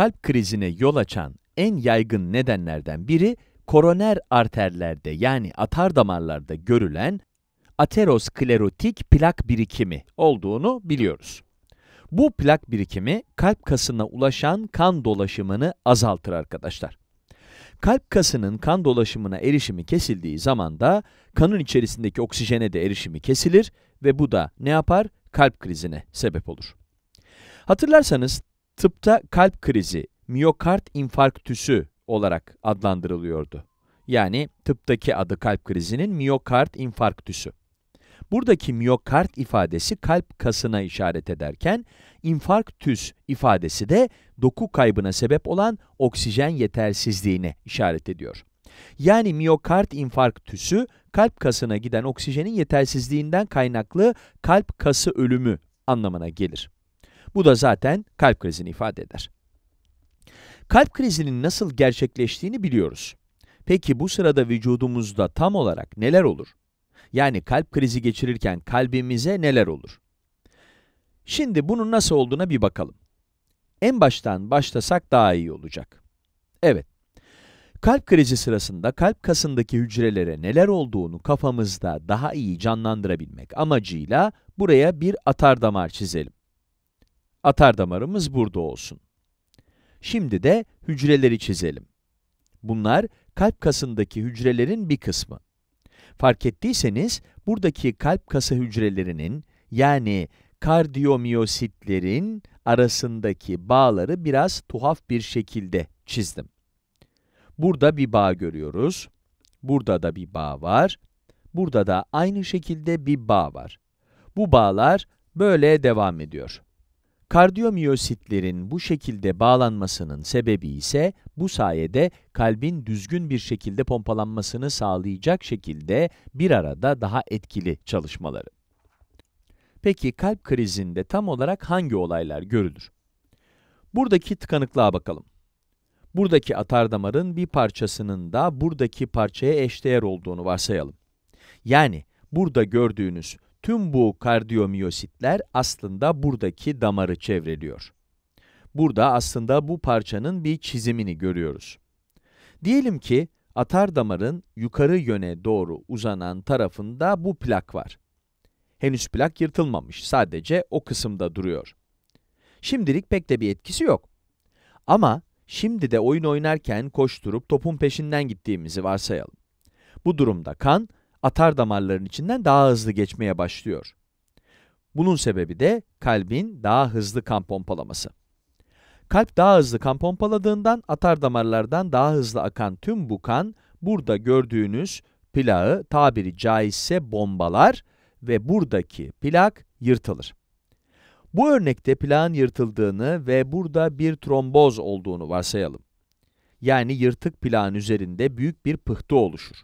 kalp krizine yol açan en yaygın nedenlerden biri koroner arterlerde yani atar damarlarda görülen aterosklerotik plak birikimi olduğunu biliyoruz. Bu plak birikimi kalp kasına ulaşan kan dolaşımını azaltır arkadaşlar. Kalp kasının kan dolaşımına erişimi kesildiği zaman da kanın içerisindeki oksijene de erişimi kesilir ve bu da ne yapar? Kalp krizine sebep olur. Hatırlarsanız tıpta kalp krizi, miyokard infarktüsü olarak adlandırılıyordu. Yani tıptaki adı kalp krizinin miyokard infarktüsü. Buradaki miyokard ifadesi kalp kasına işaret ederken, infarktüs ifadesi de doku kaybına sebep olan oksijen yetersizliğine işaret ediyor. Yani miyokard infarktüsü, kalp kasına giden oksijenin yetersizliğinden kaynaklı kalp kası ölümü anlamına gelir. Bu da zaten kalp krizini ifade eder. Kalp krizinin nasıl gerçekleştiğini biliyoruz. Peki bu sırada vücudumuzda tam olarak neler olur? Yani kalp krizi geçirirken kalbimize neler olur? Şimdi bunun nasıl olduğuna bir bakalım. En baştan başlasak daha iyi olacak. Evet, kalp krizi sırasında kalp kasındaki hücrelere neler olduğunu kafamızda daha iyi canlandırabilmek amacıyla buraya bir atar damar çizelim. Atar damarımız burada olsun. Şimdi de hücreleri çizelim. Bunlar kalp kasındaki hücrelerin bir kısmı. Fark ettiyseniz buradaki kalp kası hücrelerinin yani kardiyomiyositlerin arasındaki bağları biraz tuhaf bir şekilde çizdim. Burada bir bağ görüyoruz. Burada da bir bağ var. Burada da aynı şekilde bir bağ var. Bu bağlar böyle devam ediyor. Kardiyomiyositlerin bu şekilde bağlanmasının sebebi ise bu sayede kalbin düzgün bir şekilde pompalanmasını sağlayacak şekilde bir arada daha etkili çalışmaları. Peki kalp krizinde tam olarak hangi olaylar görülür? Buradaki tıkanıklığa bakalım. Buradaki atardamarın bir parçasının da buradaki parçaya eşdeğer olduğunu varsayalım. Yani burada gördüğünüz Tüm bu kardiyomiyositler aslında buradaki damarı çevreliyor. Burada aslında bu parçanın bir çizimini görüyoruz. Diyelim ki atar damarın yukarı yöne doğru uzanan tarafında bu plak var. Henüz plak yırtılmamış, sadece o kısımda duruyor. Şimdilik pek de bir etkisi yok. Ama şimdi de oyun oynarken koşturup topun peşinden gittiğimizi varsayalım. Bu durumda kan, atar damarların içinden daha hızlı geçmeye başlıyor. Bunun sebebi de kalbin daha hızlı kan pompalaması. Kalp daha hızlı kan pompaladığından atar damarlardan daha hızlı akan tüm bu kan burada gördüğünüz plağı tabiri caizse bombalar ve buradaki plak yırtılır. Bu örnekte plağın yırtıldığını ve burada bir tromboz olduğunu varsayalım. Yani yırtık plağın üzerinde büyük bir pıhtı oluşur.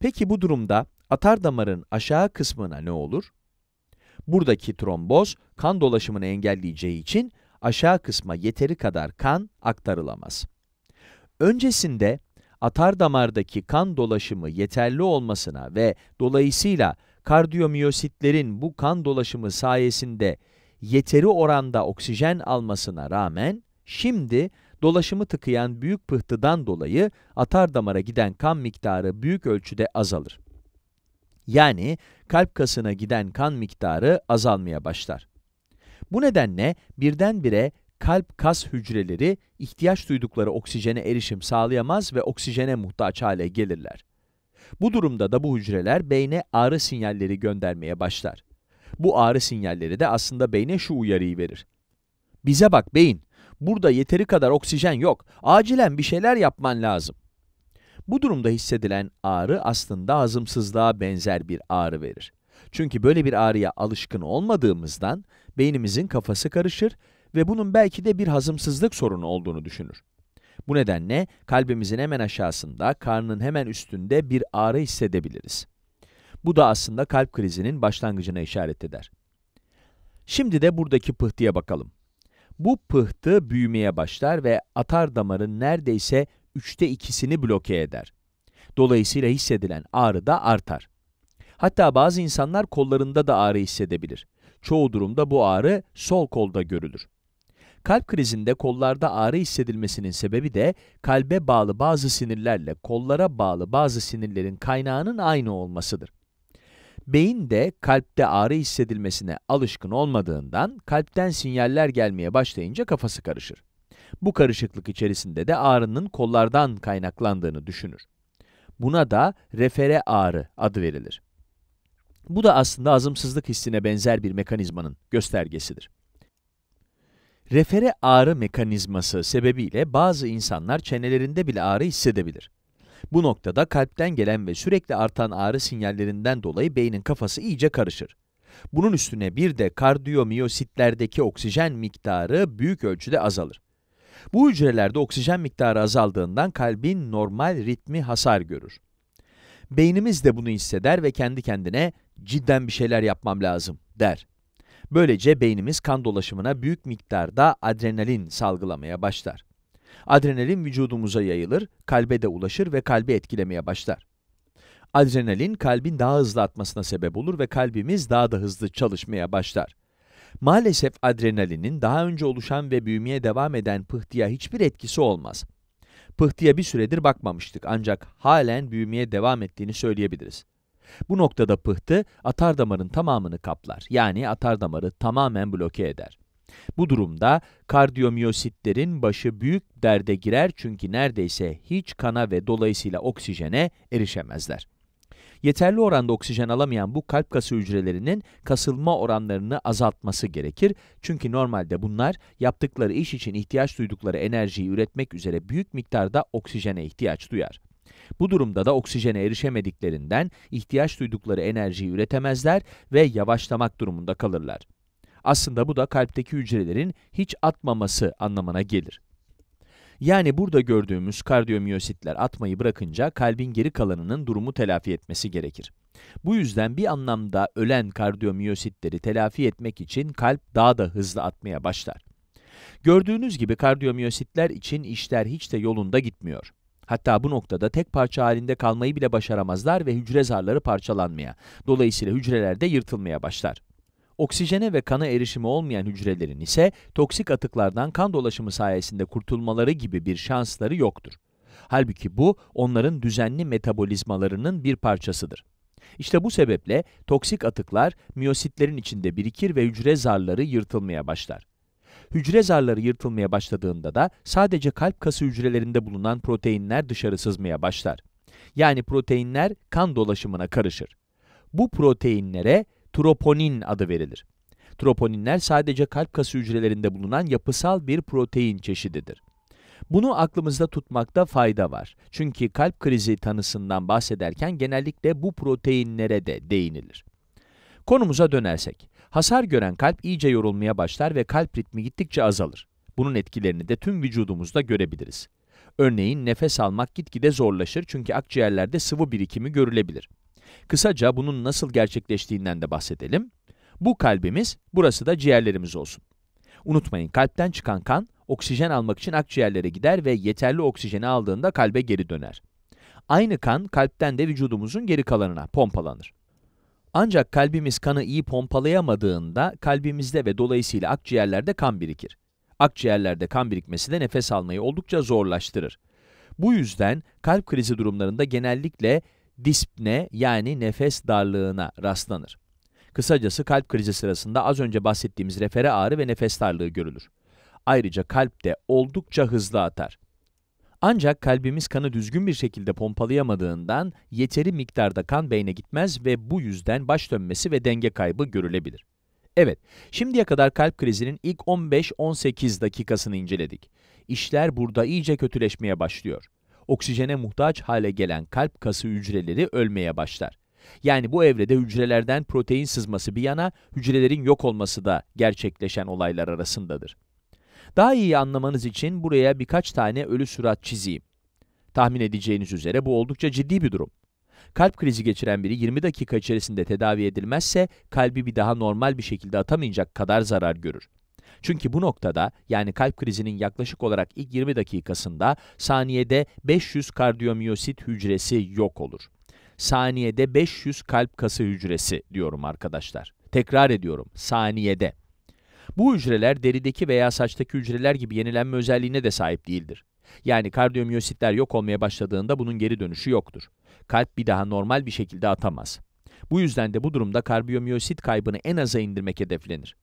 Peki bu durumda atar damarın aşağı kısmına ne olur? Buradaki tromboz kan dolaşımını engelleyeceği için aşağı kısma yeteri kadar kan aktarılamaz. Öncesinde atar damardaki kan dolaşımı yeterli olmasına ve dolayısıyla kardiyomiyositlerin bu kan dolaşımı sayesinde yeteri oranda oksijen almasına rağmen şimdi Dolaşımı tıkayan büyük pıhtıdan dolayı atar damara giden kan miktarı büyük ölçüde azalır. Yani kalp kasına giden kan miktarı azalmaya başlar. Bu nedenle birdenbire kalp kas hücreleri ihtiyaç duydukları oksijene erişim sağlayamaz ve oksijene muhtaç hale gelirler. Bu durumda da bu hücreler beyne ağrı sinyalleri göndermeye başlar. Bu ağrı sinyalleri de aslında beyne şu uyarıyı verir. Bize bak beyin, Burada yeteri kadar oksijen yok. Acilen bir şeyler yapman lazım. Bu durumda hissedilen ağrı aslında hazımsızlığa benzer bir ağrı verir. Çünkü böyle bir ağrıya alışkın olmadığımızdan beynimizin kafası karışır ve bunun belki de bir hazımsızlık sorunu olduğunu düşünür. Bu nedenle kalbimizin hemen aşağısında, karnın hemen üstünde bir ağrı hissedebiliriz. Bu da aslında kalp krizinin başlangıcına işaret eder. Şimdi de buradaki pıhtıya bakalım. Bu pıhtı büyümeye başlar ve atar damarın neredeyse üçte ikisini bloke eder. Dolayısıyla hissedilen ağrı da artar. Hatta bazı insanlar kollarında da ağrı hissedebilir. Çoğu durumda bu ağrı sol kolda görülür. Kalp krizinde kollarda ağrı hissedilmesinin sebebi de kalbe bağlı bazı sinirlerle kollara bağlı bazı sinirlerin kaynağının aynı olmasıdır. Beyin de kalpte ağrı hissedilmesine alışkın olmadığından kalpten sinyaller gelmeye başlayınca kafası karışır. Bu karışıklık içerisinde de ağrının kollardan kaynaklandığını düşünür. Buna da refere ağrı adı verilir. Bu da aslında azımsızlık hissine benzer bir mekanizmanın göstergesidir. Refere ağrı mekanizması sebebiyle bazı insanlar çenelerinde bile ağrı hissedebilir. Bu noktada kalpten gelen ve sürekli artan ağrı sinyallerinden dolayı beynin kafası iyice karışır. Bunun üstüne bir de kardiyomiyositlerdeki oksijen miktarı büyük ölçüde azalır. Bu hücrelerde oksijen miktarı azaldığından kalbin normal ritmi hasar görür. Beynimiz de bunu hisseder ve kendi kendine cidden bir şeyler yapmam lazım der. Böylece beynimiz kan dolaşımına büyük miktarda adrenalin salgılamaya başlar. Adrenalin vücudumuza yayılır, kalbe de ulaşır ve kalbi etkilemeye başlar. Adrenalin kalbin daha hızlı atmasına sebep olur ve kalbimiz daha da hızlı çalışmaya başlar. Maalesef adrenalinin daha önce oluşan ve büyümeye devam eden pıhtıya hiçbir etkisi olmaz. Pıhtıya bir süredir bakmamıştık ancak halen büyümeye devam ettiğini söyleyebiliriz. Bu noktada pıhtı atardamarın tamamını kaplar yani atardamarı tamamen bloke eder. Bu durumda kardiyomiyositlerin başı büyük derde girer çünkü neredeyse hiç kana ve dolayısıyla oksijene erişemezler. Yeterli oranda oksijen alamayan bu kalp kası hücrelerinin kasılma oranlarını azaltması gerekir. Çünkü normalde bunlar yaptıkları iş için ihtiyaç duydukları enerjiyi üretmek üzere büyük miktarda oksijene ihtiyaç duyar. Bu durumda da oksijene erişemediklerinden ihtiyaç duydukları enerjiyi üretemezler ve yavaşlamak durumunda kalırlar. Aslında bu da kalpteki hücrelerin hiç atmaması anlamına gelir. Yani burada gördüğümüz kardiyomiyositler atmayı bırakınca kalbin geri kalanının durumu telafi etmesi gerekir. Bu yüzden bir anlamda ölen kardiyomiyositleri telafi etmek için kalp daha da hızlı atmaya başlar. Gördüğünüz gibi kardiyomiyositler için işler hiç de yolunda gitmiyor. Hatta bu noktada tek parça halinde kalmayı bile başaramazlar ve hücre zarları parçalanmaya, dolayısıyla hücrelerde yırtılmaya başlar. Oksijene ve kana erişimi olmayan hücrelerin ise toksik atıklardan kan dolaşımı sayesinde kurtulmaları gibi bir şansları yoktur. Halbuki bu onların düzenli metabolizmalarının bir parçasıdır. İşte bu sebeple toksik atıklar miyositlerin içinde birikir ve hücre zarları yırtılmaya başlar. Hücre zarları yırtılmaya başladığında da sadece kalp kası hücrelerinde bulunan proteinler dışarı sızmaya başlar. Yani proteinler kan dolaşımına karışır. Bu proteinlere troponin adı verilir. Troponinler sadece kalp kası hücrelerinde bulunan yapısal bir protein çeşididir. Bunu aklımızda tutmakta fayda var. Çünkü kalp krizi tanısından bahsederken genellikle bu proteinlere de değinilir. Konumuza dönersek, hasar gören kalp iyice yorulmaya başlar ve kalp ritmi gittikçe azalır. Bunun etkilerini de tüm vücudumuzda görebiliriz. Örneğin nefes almak gitgide zorlaşır çünkü akciğerlerde sıvı birikimi görülebilir. Kısaca bunun nasıl gerçekleştiğinden de bahsedelim. Bu kalbimiz, burası da ciğerlerimiz olsun. Unutmayın kalpten çıkan kan, oksijen almak için akciğerlere gider ve yeterli oksijeni aldığında kalbe geri döner. Aynı kan kalpten de vücudumuzun geri kalanına pompalanır. Ancak kalbimiz kanı iyi pompalayamadığında kalbimizde ve dolayısıyla akciğerlerde kan birikir. Akciğerlerde kan birikmesi de nefes almayı oldukça zorlaştırır. Bu yüzden kalp krizi durumlarında genellikle dispne yani nefes darlığına rastlanır. Kısacası kalp krizi sırasında az önce bahsettiğimiz refere ağrı ve nefes darlığı görülür. Ayrıca kalp de oldukça hızlı atar. Ancak kalbimiz kanı düzgün bir şekilde pompalayamadığından yeteri miktarda kan beyne gitmez ve bu yüzden baş dönmesi ve denge kaybı görülebilir. Evet, şimdiye kadar kalp krizinin ilk 15-18 dakikasını inceledik. İşler burada iyice kötüleşmeye başlıyor oksijene muhtaç hale gelen kalp kası hücreleri ölmeye başlar. Yani bu evrede hücrelerden protein sızması bir yana, hücrelerin yok olması da gerçekleşen olaylar arasındadır. Daha iyi anlamanız için buraya birkaç tane ölü surat çizeyim. Tahmin edeceğiniz üzere bu oldukça ciddi bir durum. Kalp krizi geçiren biri 20 dakika içerisinde tedavi edilmezse kalbi bir daha normal bir şekilde atamayacak kadar zarar görür. Çünkü bu noktada yani kalp krizinin yaklaşık olarak ilk 20 dakikasında saniyede 500 kardiyomiyosit hücresi yok olur. Saniyede 500 kalp kası hücresi diyorum arkadaşlar. Tekrar ediyorum, saniyede. Bu hücreler derideki veya saçtaki hücreler gibi yenilenme özelliğine de sahip değildir. Yani kardiyomiyositler yok olmaya başladığında bunun geri dönüşü yoktur. Kalp bir daha normal bir şekilde atamaz. Bu yüzden de bu durumda kardiyomiyosit kaybını en aza indirmek hedeflenir.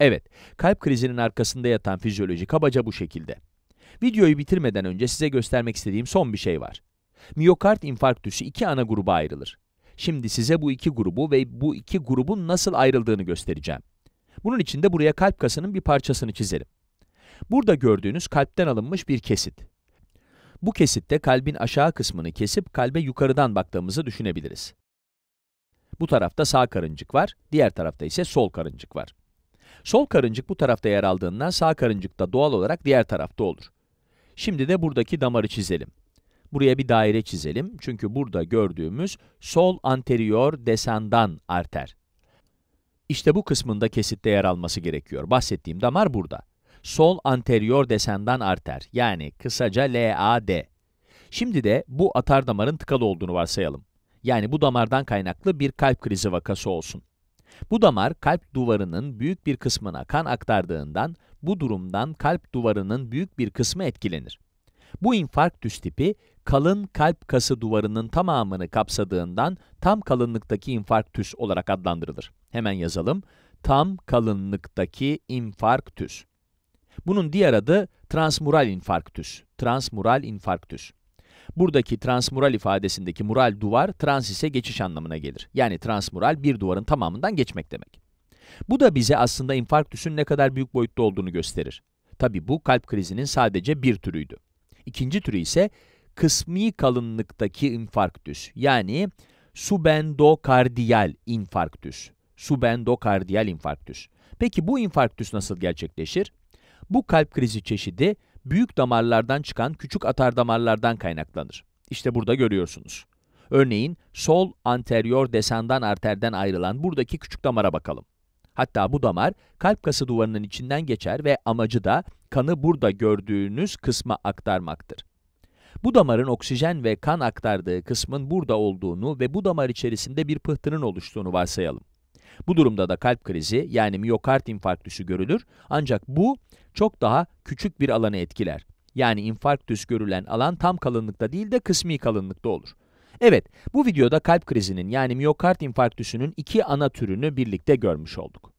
Evet, kalp krizinin arkasında yatan fizyoloji kabaca bu şekilde. Videoyu bitirmeden önce size göstermek istediğim son bir şey var. Miyokard infarktüsü iki ana gruba ayrılır. Şimdi size bu iki grubu ve bu iki grubun nasıl ayrıldığını göstereceğim. Bunun için de buraya kalp kasının bir parçasını çizerim. Burada gördüğünüz kalpten alınmış bir kesit. Bu kesitte kalbin aşağı kısmını kesip kalbe yukarıdan baktığımızı düşünebiliriz. Bu tarafta sağ karıncık var, diğer tarafta ise sol karıncık var. Sol karıncık bu tarafta yer aldığından sağ karıncık da doğal olarak diğer tarafta olur. Şimdi de buradaki damarı çizelim. Buraya bir daire çizelim çünkü burada gördüğümüz sol anterior desandan arter. İşte bu kısmında kesitte yer alması gerekiyor. Bahsettiğim damar burada. Sol anterior desandan arter yani kısaca LAD. Şimdi de bu atar damarın tıkalı olduğunu varsayalım. Yani bu damardan kaynaklı bir kalp krizi vakası olsun. Bu damar kalp duvarının büyük bir kısmına kan aktardığından bu durumdan kalp duvarının büyük bir kısmı etkilenir. Bu infarktüs tipi kalın kalp kası duvarının tamamını kapsadığından tam kalınlıktaki infarktüs olarak adlandırılır. Hemen yazalım. Tam kalınlıktaki infarktüs. Bunun diğer adı transmural infarktüs. Transmural infarktüs. Buradaki transmural ifadesindeki mural duvar, transise geçiş anlamına gelir. Yani transmural bir duvarın tamamından geçmek demek. Bu da bize aslında infarktüsün ne kadar büyük boyutta olduğunu gösterir. Tabi bu kalp krizinin sadece bir türüydü. İkinci türü ise kısmi kalınlıktaki infarktüs yani subendokardiyal infarktüs. Subendokardiyal infarktüs. Peki bu infarktüs nasıl gerçekleşir? Bu kalp krizi çeşidi büyük damarlardan çıkan küçük atar damarlardan kaynaklanır. İşte burada görüyorsunuz. Örneğin sol anterior desandan arterden ayrılan buradaki küçük damara bakalım. Hatta bu damar kalp kası duvarının içinden geçer ve amacı da kanı burada gördüğünüz kısma aktarmaktır. Bu damarın oksijen ve kan aktardığı kısmın burada olduğunu ve bu damar içerisinde bir pıhtının oluştuğunu varsayalım. Bu durumda da kalp krizi yani miyokard infarktüsü görülür ancak bu çok daha küçük bir alanı etkiler. Yani infarktüs görülen alan tam kalınlıkta değil de kısmi kalınlıkta olur. Evet, bu videoda kalp krizinin yani miyokard infarktüsünün iki ana türünü birlikte görmüş olduk.